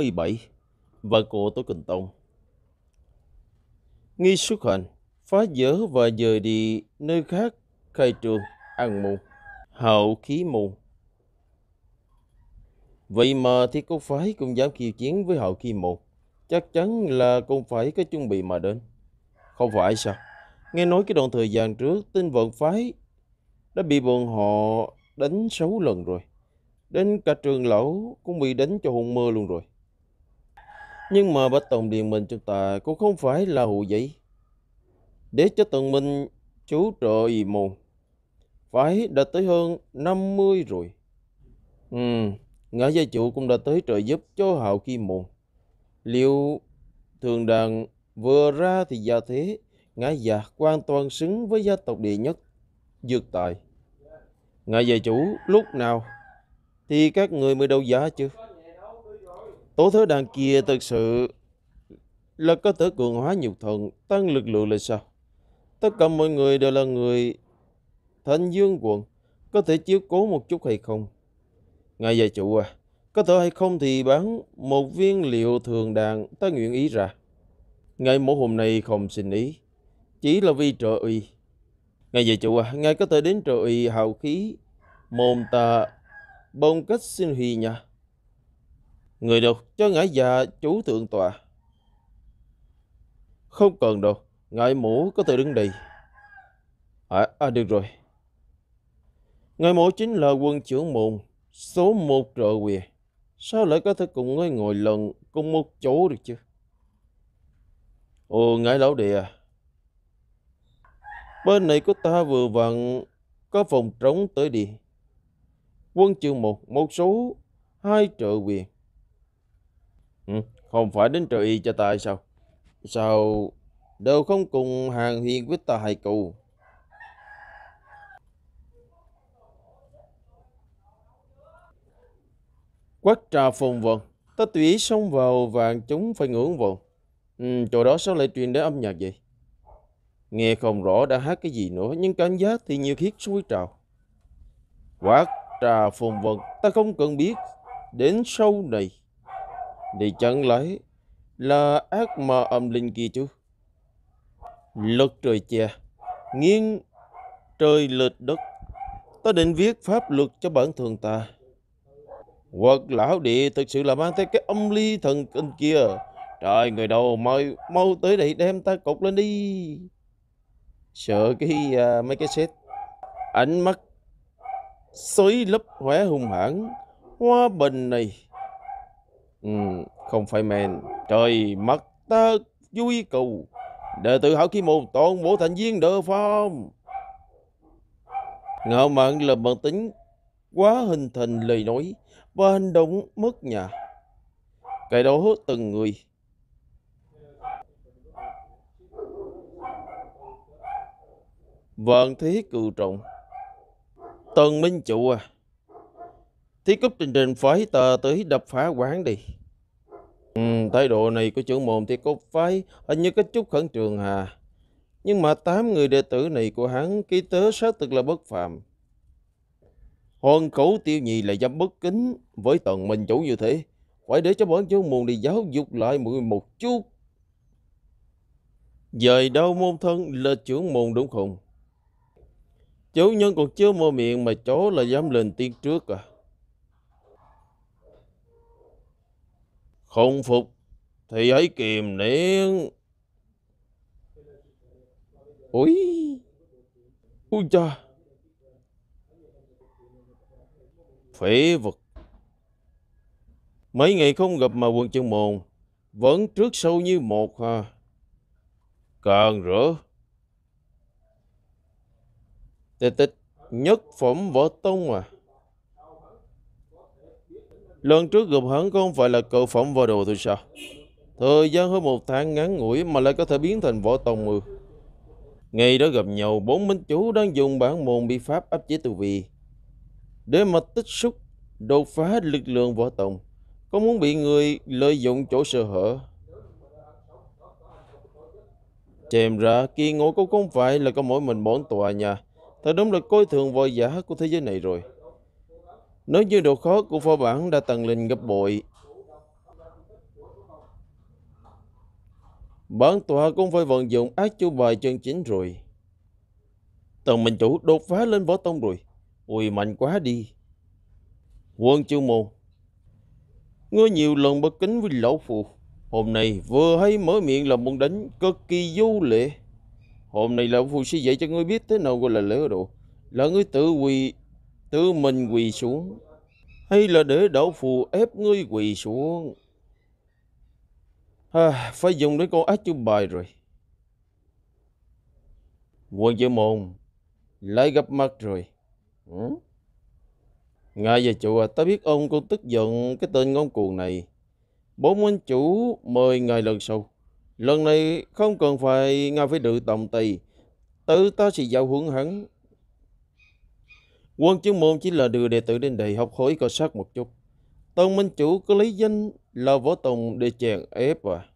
87, vợ của Tổ Quỳnh Tông. Nghi xuất hành, phá dỡ và dời đi nơi khác khai trường, ăn mù, hậu khí mù. Vậy mà thì cô phái cũng dám khiêu chiến với hậu khí mù, chắc chắn là cũng phải có chuẩn bị mà đến. Không phải sao? Nghe nói cái đoạn thời gian trước tinh vận phái đã bị bọn họ đánh 6 lần rồi. Đến cả trường lão cũng bị đánh cho hồn mơ luôn rồi. Nhưng mà Bạch Tổng Liên Minh chúng ta cũng không phải là hụ vậy Để cho Tần Minh chú trời mù Phải đã tới hơn 50 rồi. Ừ, ngã gia chủ cũng đã tới trợ giúp cho hạo kim mồn. Liệu thường đàn vừa ra thì gia thế, ngã già hoàn toàn xứng với gia tộc địa nhất, dược tài. Ngã gia chủ lúc nào thì các người mới đâu giá chứ? Tổ thứ đàn kia thực sự là có thể cường hóa nhục thần, tăng lực lượng là sao? Tất cả mọi người đều là người thanh dương quận, có thể chiếu cố một chút hay không? Ngài gia chủ à, có thể hay không thì bán một viên liệu thường đàn ta nguyện ý ra. Ngài mỗi hôm nay không xin ý, chỉ là vì trợ uy. Ngài gia chủ à, ngài có thể đến trợ uy hào khí, mồm ta bông cách xin hì nha. Người đâu cho ngã già chú thượng tòa. Không cần đâu, ngại mũ có tự đứng đi. À, à được rồi. Ngài mũ chính là quân trưởng môn, số một trợ quỳ. Sao lại có thể cùng ngồi ngồi lần cùng một chỗ được chứ? Ồ, ngài lão địa à. Bên này của ta vừa vặn có phòng trống tới đi. Quân trưởng một, một số hai trợ quyền. Ừ, không phải đến trợ y cho ta hay sao? Sao đều không cùng hàng huyên với ta hay cù? Quát trà phồn vần, ta tùy xông vào và chúng phải ngưỡng vần. Ừ, chỗ đó sao lại truyền đến âm nhạc vậy? Nghe không rõ đã hát cái gì nữa, nhưng cảm giác thì nhiều khiết suối trào. Quát trà phồn vần, ta không cần biết, đến sâu này thì chẳng lẽ là ác ma âm linh kia chứ? Lật trời che nghiêng trời lệch đất. Ta định viết pháp luật cho bản thân ta. Hoặc lão địa thực sự là mang theo cái âm ly thần kinh kia. Trời người đâu mời mau tới đây đem ta cột lên đi. Sợ cái uh, mấy cái xét. Ánh mắt xối lấp hóa hung hãn. Hoa bình này Ừ, không phải men. Trời mất ta vui cầu Đệ tử hảo khí một toàn bộ thành viên đỡ phong. Ngạo mạn là bản tính quá hình thành lời nói và hành động mất nhà. Cái đó từng người. Vạn thế cừu trọng. Tần Minh Trụ à. Thí cúp trình trình phái tờ tới đập phá quán đi. Ừ, thái độ này của trưởng môn thì cục phái hình như có chút khẩn trường hà. Nhưng mà tám người đệ tử này của hắn ký tớ xác thực là bất phàm. Hoàng cẩu tiêu nhì lại dám bất kính với tần mình chủ như thế. Phải để cho bọn trưởng môn đi giáo dục lại mọi một chút. Dời đau môn thân là trưởng môn đúng không? Chủ nhân còn chưa mua miệng mà chó là dám lên tiếng trước à. Không phục thì hãy kìm nén. Ôi, ôi cha. Phế vật. Mấy ngày không gặp mà quần chân mồn, vẫn trước sâu như một à. Càng rỡ. Tịch tịch, nhất phẩm võ tông à. Lần trước gặp hắn không phải là cậu phỏng vào đồ thôi sao? Thời gian hơn một tháng ngắn ngủi mà lại có thể biến thành võ tông mưa. Ngày đó gặp nhau, bốn minh chủ đang dùng bản môn bi pháp áp chế tu vi. Để mà tích xúc, đột phá lực lượng võ tông, có muốn bị người lợi dụng chỗ sơ hở. Chèm ra, kỳ ngộ cũng không phải là có mỗi mình bốn tòa nhà. Thật đúng là coi thường vòi giả của thế giới này rồi. Nếu như độ khó của phó bản đã tăng lên gấp bội, bản tòa cũng phải vận dụng ác chú bài chân chính rồi. Tần Minh Chủ đột phá lên võ tông rồi. Ui mạnh quá đi. Quân chiêu môn. Ngươi nhiều lần bất kính với lão phù. Hôm nay vừa hay mở miệng là muốn đánh cực kỳ vô lệ. Hôm nay lão phù sẽ dạy cho ngươi biết thế nào gọi là lễ độ. Là ngươi tự quỳ tự mình quỳ xuống hay là để đạo phù ép ngươi quỳ xuống à, phải dùng đến con ác chú bài rồi quân chữ môn lại gặp mặt rồi ừ? ngài và chủ à, ta biết ông cũng tức giận cái tên ngông cuồng này bốn anh chủ mời ngài lần sau lần này không cần phải ngài phải được tòng tì tự ta sẽ giao huấn hắn Quân chứng môn chỉ là đưa đệ tử đến đây học hỏi cơ sát một chút. Tông Minh Chủ có lấy danh là võ tông để chèn ép à.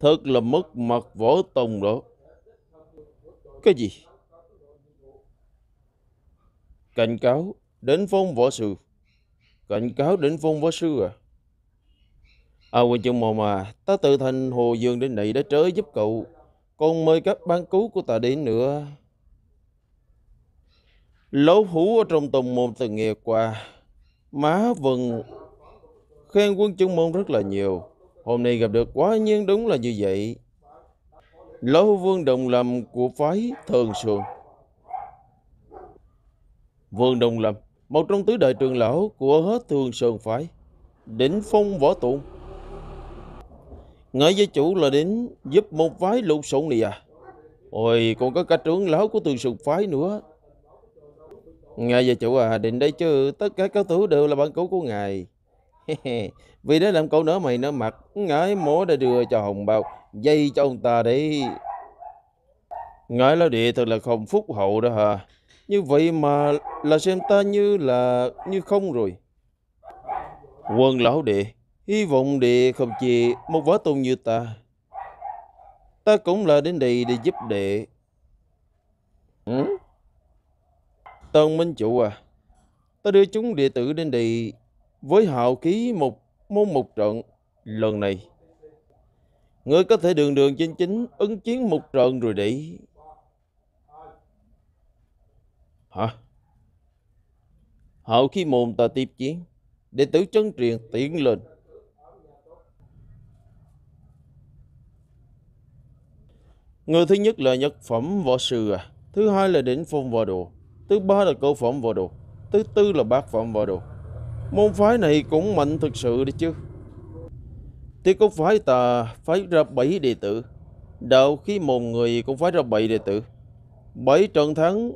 Thật là mất mặt võ tông đó. Cái gì? Cảnh cáo đến phong võ sư. Cảnh cáo đến phong võ sư à. À quân chứng môn à, ta tự thành Hồ Dương đến đây đã trớ giúp cậu. Còn mời các ban cứu của ta đến nữa. Lỗ hủ ở trong tùng môn từng ngày qua Má Vân khen quân chứng môn rất là nhiều Hôm nay gặp được quá nhiên đúng là như vậy Lỗ vương đồng lâm của phái Thường Xuân Vương Đồng Lâm Một trong tứ đại trường lão của hết Thường Sơn phái Đỉnh phong võ tụng Ngợi gia chủ là đến giúp một phái lục sổn này à Ôi còn có cả trưởng lão của Thường Sơn phái nữa Ngài và chủ à, định đây chứ, tất cả các thứ đều là bản cũ của ngài. Vì để làm cậu nữa mày nở mặt, ngài mổ đã đưa cho hồng bao, dây cho ông ta đấy. Ngài lão địa thật là không phúc hậu đó hả? Như vậy mà là xem ta như là như không rồi. Quân lão địa, hy vọng địa không chỉ một võ tôn như ta. Ta cũng là đến đây để giúp đệ. Ừ? Tôn Minh Chủ à, ta đưa chúng đệ tử đến đây với hạo ký một môn một trận lần này. Ngươi có thể đường đường chính chính ứng chiến một trận rồi đấy. Hả? Hậu khi mồm ta tiếp chiến, đệ tử trấn truyền tiến lên. Người thứ nhất là Nhật phẩm võ sư à, thứ hai là đỉnh phong võ đồ, Thứ ba là cô Phạm Võ Đồ Thứ tư là bác Phạm Võ Đồ Môn phái này cũng mạnh thực sự đấy chứ Thì có phải ta phải ra bảy đệ tử Đạo khí môn người cũng phải ra bảy đệ tử Bảy trận thắng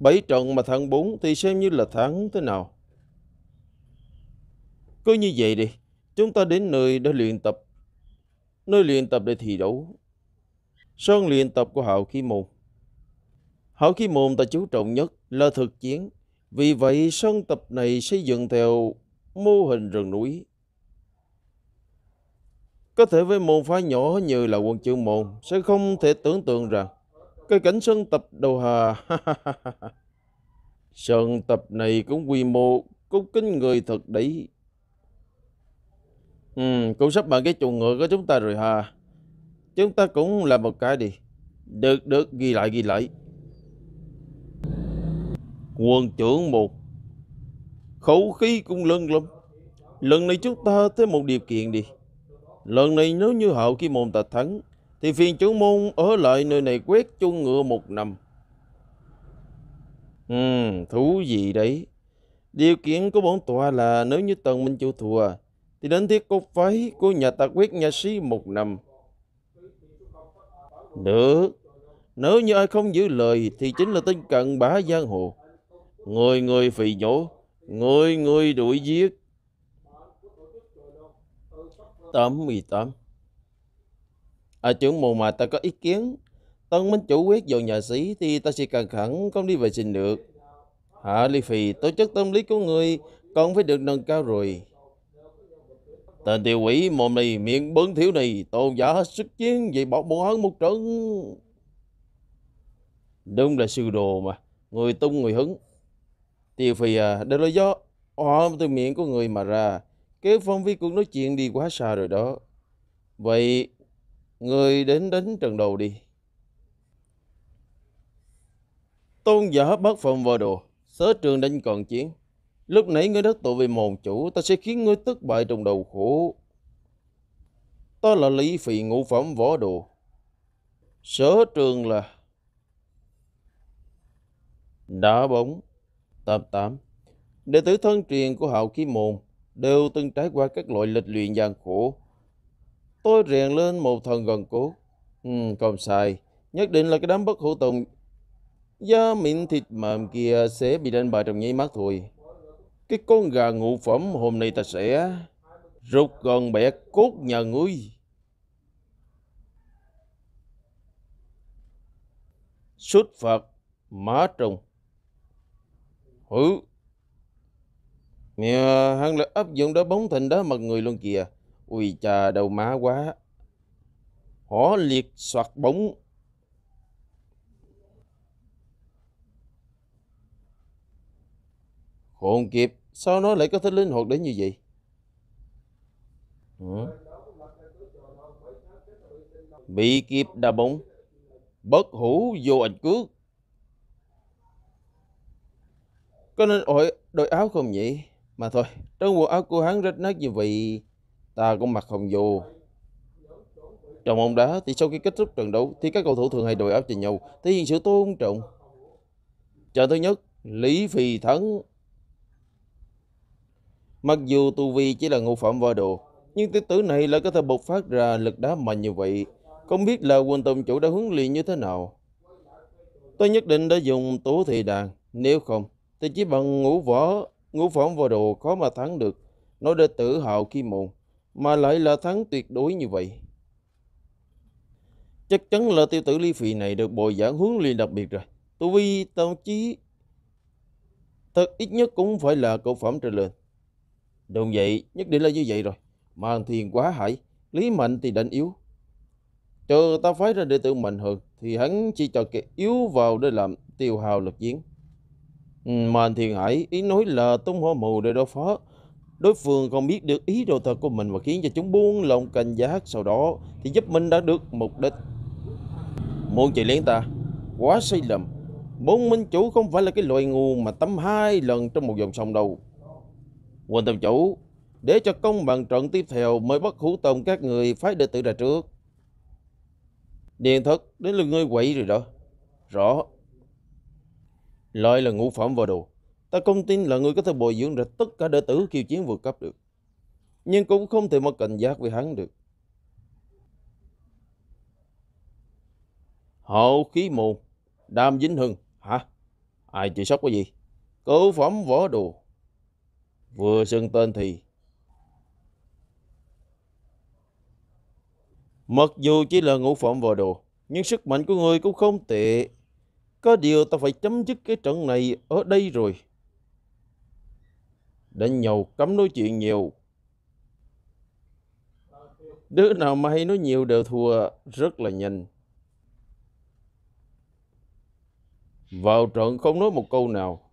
Bảy trận mà thắng bốn thì xem như là thắng thế nào Cứ như vậy đi Chúng ta đến nơi để luyện tập Nơi luyện tập để thi đấu Sân luyện tập của hạo khí môn hậu khi môn ta chú trọng nhất là thực chiến. Vì vậy, sân tập này xây dựng theo mô hình rừng núi. Có thể với môn phái nhỏ như là quân chữ môn sẽ không thể tưởng tượng rằng cái cảnh sân tập đầu hà. sân tập này cũng quy mô, cũng kinh người thật đấy. Ừ, cũng sắp bằng cái chuồng ngựa của chúng ta rồi hà. Chúng ta cũng làm một cái đi. Được, được, ghi lại, ghi lại quân trưởng một khẩu khí cũng lưng lắm lần này chúng ta tới một điều kiện đi lần này nếu như hậu kim môn ta thắng thì phiền trưởng môn ở lại nơi này quét chung ngựa một năm ừ thú gì đấy điều kiện của bọn tòa là nếu như tần minh chịu thua thì đến thiết cốt phái của nhà ta quyết nhà sĩ một năm được nếu như ai không giữ lời thì chính là tên cận bá giang hồ người người phì nhổ người người đuổi giết tám mười tám ở à, trưởng mồ mà ta có ý kiến tân minh chủ quyết vào nhà sĩ thì ta sẽ cần khẳng không đi vệ sinh được hạ ly phì tổ chức tâm lý của người còn phải được nâng cao rồi Tên tiêu quỷ mồm này miệng bướng thiếu này Tôn giả hết sức chiến Vì bỏ bọn hắn một trận Đúng là sư đồ mà Người tung người hứng tiêu phì à đây là do ồm từ miệng của người mà ra cái phong vi cũng nói chuyện đi quá xa rồi đó vậy người đến đánh trần đầu đi tôn giả bất phong vào đồ sớ trường đánh còn chiến lúc nãy ngươi đắc tội về mồn chủ ta sẽ khiến ngươi thất bại trong đầu khổ ta là lý phì ngũ phẩm võ đồ sở trường là đá bóng 88 Đệ tử thân truyền của hậu kim Môn đều từng trải qua các loại lịch luyện gian khổ. Tôi rèn lên một thần gần cố. Ừ, không sai, nhất định là cái đám bất hữu tùng da mịn thịt mềm kia sẽ bị đánh bại trong nháy mắt thôi. Cái con gà ngụ phẩm hôm nay ta sẽ rụt gần bẻ cốt nhà ngươi. Xuất Phật, má Trùng Ừ. Nè, hắn là áp dụng đá bóng thành đó mặt người luôn kìa. Ui chà, đầu má quá. Họ liệt soạt bóng. Khôn kịp, sao nó lại có thể linh hoạt đến như vậy? Ừ. Bị kịp đá bóng. Bất hủ vô ảnh cước. Có nên ổi đổi áo không nhỉ? Mà thôi, trong quần áo của hắn rách nát như vậy, ta cũng mặc không dù Trong bóng đá thì sau khi kết thúc trận đấu thì các cầu thủ thường hay đổi áo cho nhau, thể hiện sự tôn trọng. Trận thứ nhất, Lý Phi thắng. Mặc dù tu vi chỉ là ngũ phẩm võ đồ, nhưng tiểu tử này lại có thể bộc phát ra lực đá mạnh như vậy. Không biết là quân tông chủ đã huấn luyện như thế nào. Tôi nhất định đã dùng tố thị đàn, nếu không thì chỉ bằng ngũ võ ngũ phẩm vô đồ khó mà thắng được nói đến tự hào khi mồm mà lại là thắng tuyệt đối như vậy chắc chắn là tiêu tử ly phì này được bồi giảng huấn luyện đặc biệt rồi tu vi tâm trí thật ít nhất cũng phải là cậu phẩm trở lên đồng vậy nhất định là như vậy rồi màn thiền quá hại lý mạnh thì đánh yếu chờ ta phái ra đệ tử mạnh hơn thì hắn chỉ cho kẻ yếu vào để làm tiêu hào lực chiến Ừ, Mền thì hãy ý nói là tung hoa mù để đối phó. Đối phương không biết được ý đồ thật của mình và khiến cho chúng buông lòng cảnh giác sau đó thì giúp mình đã được mục đích. Muốn chị lén ta, quá sai lầm. Bốn minh chủ không phải là cái loài ngu mà tắm hai lần trong một dòng sông đâu. Quỳnh tâm chủ, để cho công bằng trận tiếp theo mới bắt hữu tông các người phái đệ tử ra trước. điện thất, đến lượt ngươi quậy rồi đó. Rõ lại là ngũ phẩm vào đồ. Ta không tin là người có thể bồi dưỡng ra tất cả đệ tử kiêu chiến vượt cấp được. Nhưng cũng không thể mất cảnh giác với hắn được. Hậu khí mù, đam dính hưng, hả? Ai chịu sốc cái gì? Cấu phẩm võ đồ. Vừa xưng tên thì... Mặc dù chỉ là ngũ phẩm võ đồ, nhưng sức mạnh của người cũng không tệ có điều ta phải chấm dứt cái trận này ở đây rồi. Đã nhầu cấm nói chuyện nhiều. Đứa nào mà hay nói nhiều đều thua rất là nhanh. Vào trận không nói một câu nào.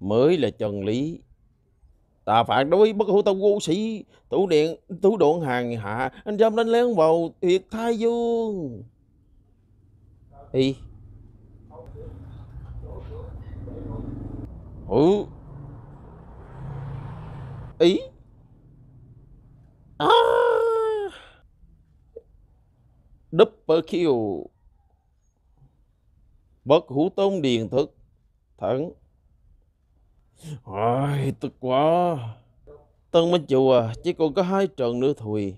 Mới là trần lý. Ta phản đối bất hữu tông vô sĩ, thủ điện, thủ đoạn hàng hạ, anh dám đánh lén vào thiệt thai vương Ý, hữu ừ. ý à. double kill bất hữu tôn điền thực thẳng ôi tức quá tân minh chịu à chỉ còn có hai trận nữa thôi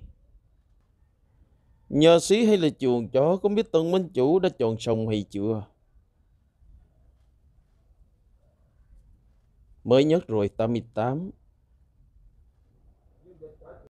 nhờ xí hay là chuồng chó có biết tân minh chủ đã chọn xong hay chưa mới nhất rồi 88